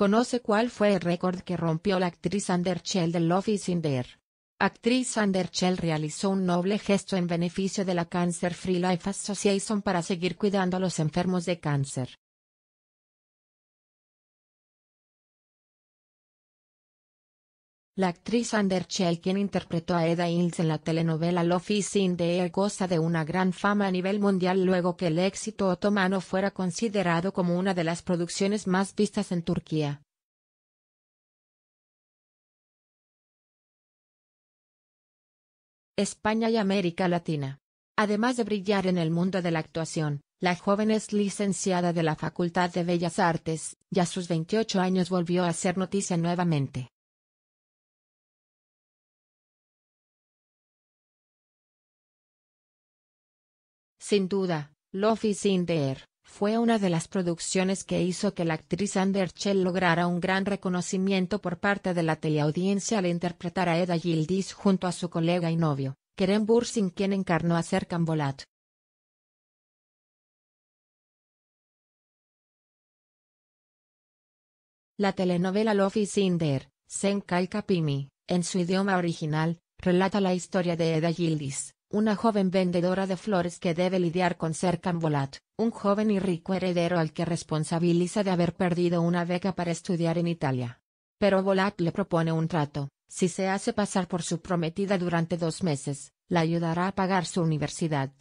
Conoce cuál fue el récord que rompió la actriz Anderchell de Love is in there. Actriz Anderschell realizó un noble gesto en beneficio de la Cancer Free Life Association para seguir cuidando a los enfermos de cáncer. La actriz Ander Chell, quien interpretó a Eda Hills en la telenovela Love is in the Air, goza de una gran fama a nivel mundial luego que el éxito otomano fuera considerado como una de las producciones más vistas en Turquía. España y América Latina. Además de brillar en el mundo de la actuación, la joven es licenciada de la Facultad de Bellas Artes, y a sus 28 años volvió a ser noticia nuevamente. Sin duda, Love is in fue una de las producciones que hizo que la actriz Ander Chell lograra un gran reconocimiento por parte de la teleaudiencia al interpretar a Eda Gildis junto a su colega y novio, Keren Bursin quien encarnó a Serkan Bolat. La telenovela Love is in the Air, Kapimi, en su idioma original, relata la historia de Eda Gildis, una joven vendedora de flores que debe lidiar con Serkan Volat, un joven y rico heredero al que responsabiliza de haber perdido una beca para estudiar en Italia. Pero Volat le propone un trato, si se hace pasar por su prometida durante dos meses, la ayudará a pagar su universidad.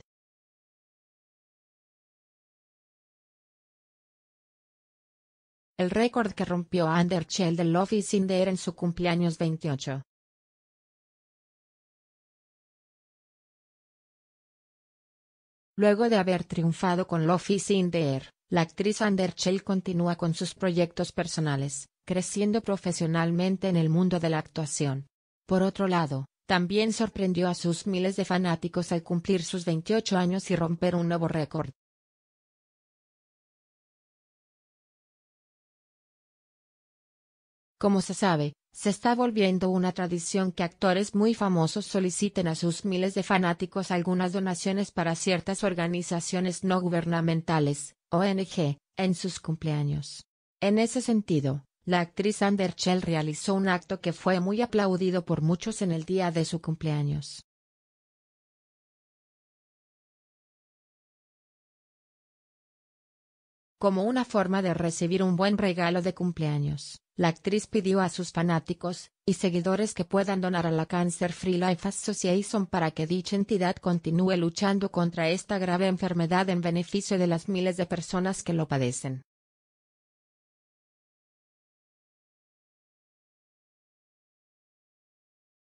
El récord que rompió Ander del Love en su cumpleaños 28. Luego de haber triunfado con Love is in Air, la actriz Anderschell continúa con sus proyectos personales, creciendo profesionalmente en el mundo de la actuación. Por otro lado, también sorprendió a sus miles de fanáticos al cumplir sus 28 años y romper un nuevo récord. Como se sabe, se está volviendo una tradición que actores muy famosos soliciten a sus miles de fanáticos algunas donaciones para ciertas organizaciones no gubernamentales, ONG, en sus cumpleaños. En ese sentido, la actriz Anderschell realizó un acto que fue muy aplaudido por muchos en el día de su cumpleaños. Como una forma de recibir un buen regalo de cumpleaños, la actriz pidió a sus fanáticos y seguidores que puedan donar a la Cancer Free Life Association para que dicha entidad continúe luchando contra esta grave enfermedad en beneficio de las miles de personas que lo padecen.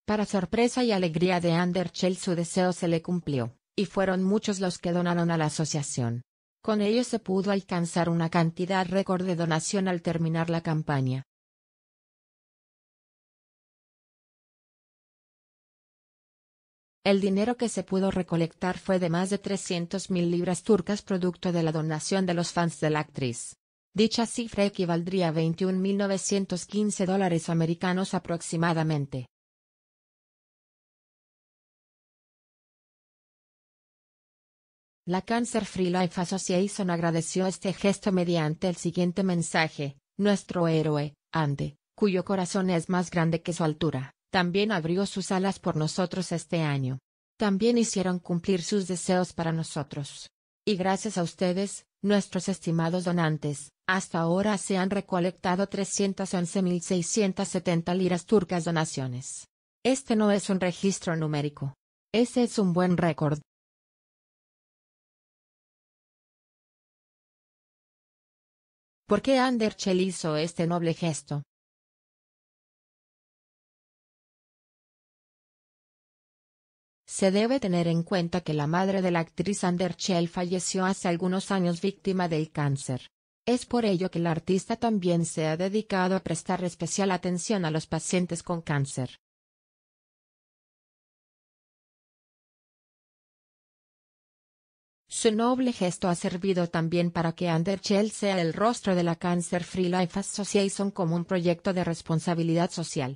Para sorpresa y alegría de Anderschell su deseo se le cumplió, y fueron muchos los que donaron a la asociación. Con ello se pudo alcanzar una cantidad récord de donación al terminar la campaña. El dinero que se pudo recolectar fue de más de 300.000 libras turcas producto de la donación de los fans de la actriz. Dicha cifra equivaldría a 21.915 dólares americanos aproximadamente. La Cancer Free Life Association agradeció este gesto mediante el siguiente mensaje, nuestro héroe, Ande, cuyo corazón es más grande que su altura, también abrió sus alas por nosotros este año. También hicieron cumplir sus deseos para nosotros. Y gracias a ustedes, nuestros estimados donantes, hasta ahora se han recolectado 311.670 liras turcas donaciones. Este no es un registro numérico. Ese es un buen récord. ¿Por qué Anderchel hizo este noble gesto? Se debe tener en cuenta que la madre de la actriz Anderchel falleció hace algunos años víctima del cáncer. Es por ello que la artista también se ha dedicado a prestar especial atención a los pacientes con cáncer. Su noble gesto ha servido también para que Anderschell sea el rostro de la Cancer Free Life Association como un proyecto de responsabilidad social.